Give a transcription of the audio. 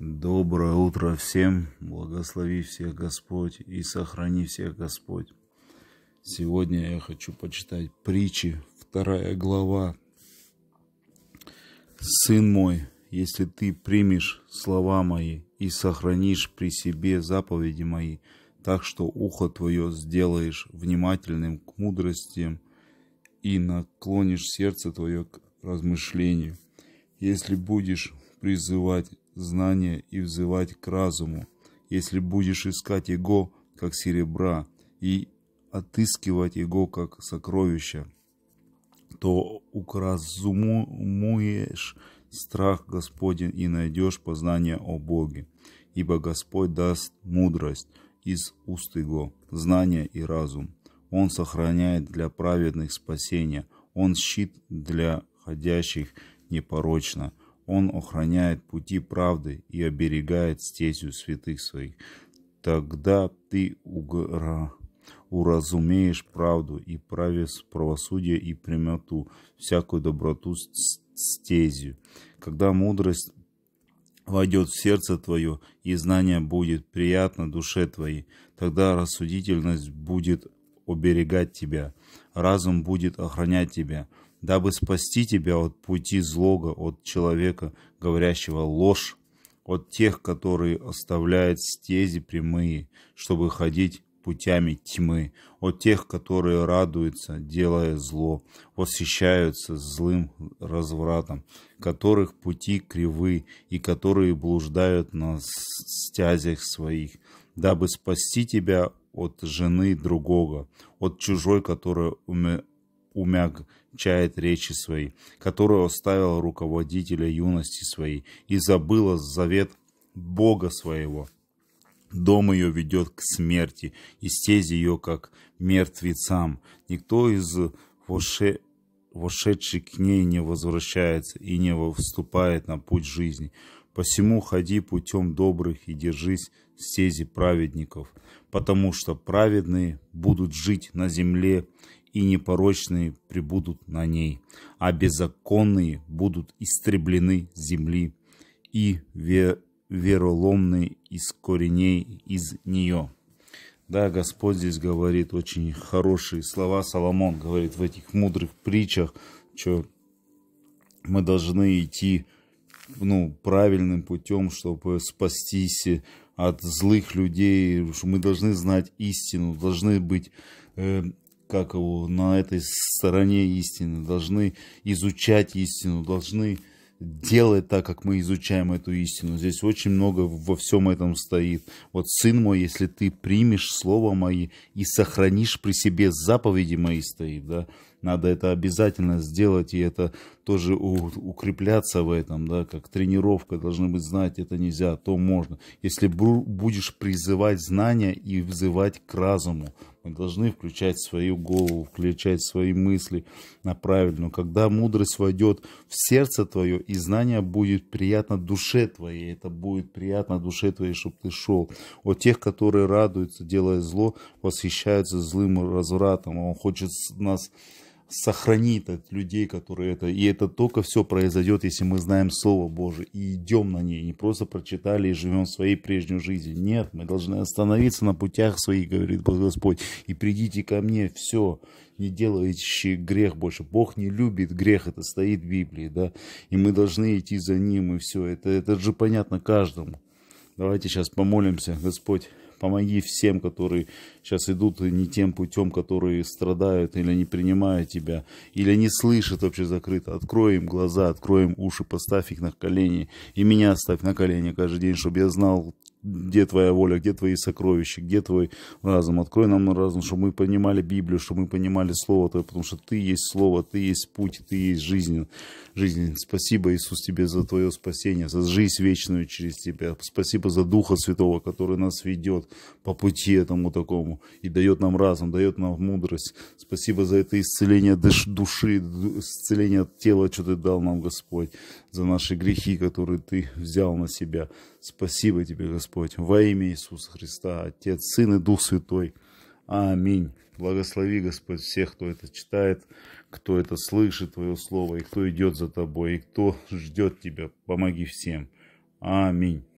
Доброе утро всем, благослови всех Господь и сохрани всех Господь. Сегодня я хочу почитать притчи, вторая глава. Сын мой, если ты примешь слова мои и сохранишь при себе заповеди мои, так что ухо твое сделаешь внимательным к мудрости и наклонишь сердце твое к размышлению. Если будешь призывать знания и взывать к разуму, если будешь искать его, как серебра, и отыскивать его, как сокровище, то укразумуешь страх Господень и найдешь познание о Боге, ибо Господь даст мудрость из уст его, знание и разум. Он сохраняет для праведных спасения, Он щит для ходящих непорочно – он охраняет пути правды и оберегает стезю святых своих. Тогда ты угра... уразумеешь правду и правосудие и прямоту, всякую доброту стезю. Когда мудрость войдет в сердце твое, и знание будет приятно душе твоей, тогда рассудительность будет оберегать тебя разум будет охранять тебя, дабы спасти тебя от пути злого, от человека, говорящего ложь, от тех, которые оставляют стези прямые, чтобы ходить путями тьмы, от тех, которые радуются, делая зло, восхищаются злым развратом, которых пути кривы и которые блуждают на стязях своих, дабы спасти тебя от жены другого, от чужой, которая умягчает речи свои, которая оставила руководителя юности своей и забыла завет Бога своего. Дом ее ведет к смерти, и стезь ее, как мертвецам. Никто из воше вошедший к ней не возвращается и не вступает на путь жизни. Посему ходи путем добрых и держись стези праведников, потому что праведные будут жить на земле, и непорочные прибудут на ней, а беззаконные будут истреблены с земли, и вероломные из кореней из нее. Да, Господь здесь говорит очень хорошие слова. Соломон говорит в этих мудрых притчах, что мы должны идти ну, правильным путем, чтобы спастись от злых людей. Что мы должны знать истину, должны быть, э, как его, на этой стороне истины, должны изучать истину, должны делай так, как мы изучаем эту истину. Здесь очень много во всем этом стоит. Вот, сын мой, если ты примешь слово мои и сохранишь при себе заповеди мои стоит, да, надо это обязательно сделать, и это тоже укрепляться в этом, да, как тренировка, должны быть знать, это нельзя, а то можно. Если будешь призывать знания и взывать к разуму, мы должны включать свою голову, включать свои мысли на правильную. Когда мудрость войдет в сердце твое, и знание будет приятно душе твоей, это будет приятно душе твоей, чтобы ты шел. О тех, которые радуются, делая зло, восхищаются злым развратом. Он хочет нас сохранит от людей, которые это... И это только все произойдет, если мы знаем Слово Божие и идем на ней. Не просто прочитали и живем своей прежней жизнью. Нет, мы должны остановиться на путях своих, говорит Господь. И придите ко мне, все, не делающие грех больше. Бог не любит грех, это стоит в Библии, да. И мы должны идти за ним, и все. Это, это же понятно каждому. Давайте сейчас помолимся, Господь. Помоги всем, которые сейчас идут не тем путем, которые страдают или не принимают тебя, или не слышат вообще закрыто. Открой им глаза, открой им уши, поставь их на колени. И меня ставь на колени каждый день, чтобы я знал где твоя воля, где твои сокровища, где твой разум. Открой нам разум, чтобы мы понимали Библию, чтобы мы понимали Слово Твое, потому что Ты есть Слово, Ты есть путь, Ты есть жизнь. жизнь. Спасибо, Иисус, Тебе за Твое спасение, за жизнь вечную через Тебя. Спасибо за Духа Святого, который нас ведет по пути этому такому и дает нам разум, дает нам мудрость. Спасибо за это исцеление души, исцеление тела, что Ты дал нам, Господь, за наши грехи, которые Ты взял на себя. Спасибо Тебе, Господь Господь, во имя Иисуса Христа, Отец, Сын и Дух Святой. Аминь. Благослови, Господь, всех, кто это читает, кто это слышит, Твое Слово, и кто идет за Тобой, и кто ждет Тебя. Помоги всем. Аминь.